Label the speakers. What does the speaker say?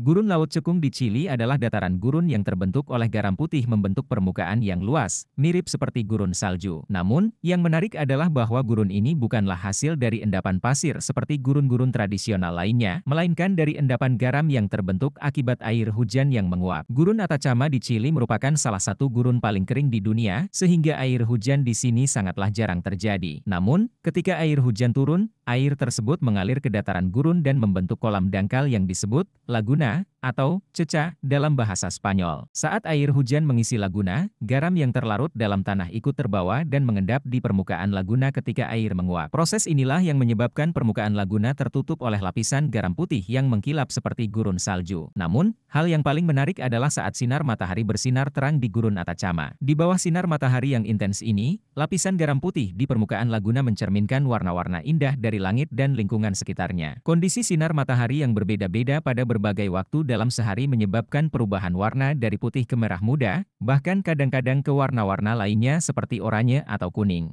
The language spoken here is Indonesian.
Speaker 1: Gurun Laut Cekung di Chili adalah dataran gurun yang terbentuk oleh garam putih membentuk permukaan yang luas, mirip seperti gurun salju. Namun, yang menarik adalah bahwa gurun ini bukanlah hasil dari endapan pasir seperti gurun-gurun tradisional lainnya, melainkan dari endapan garam yang terbentuk akibat air hujan yang menguap. Gurun Atacama di Chili merupakan salah satu gurun paling kering di dunia, sehingga air hujan di sini sangatlah jarang terjadi. Namun, ketika air hujan turun, Air tersebut mengalir ke dataran gurun dan membentuk kolam dangkal yang disebut laguna, atau ceca dalam bahasa Spanyol. Saat air hujan mengisi laguna, garam yang terlarut dalam tanah ikut terbawa dan mengendap di permukaan laguna ketika air menguap. Proses inilah yang menyebabkan permukaan laguna tertutup oleh lapisan garam putih yang mengkilap seperti gurun salju. Namun, hal yang paling menarik adalah saat sinar matahari bersinar terang di gurun Atacama. Di bawah sinar matahari yang intens ini, lapisan garam putih di permukaan laguna mencerminkan warna-warna indah dari langit dan lingkungan sekitarnya. Kondisi sinar matahari yang berbeda-beda pada berbagai waktu dalam sehari menyebabkan perubahan warna dari putih ke merah muda, bahkan kadang-kadang ke warna-warna lainnya seperti oranye atau kuning.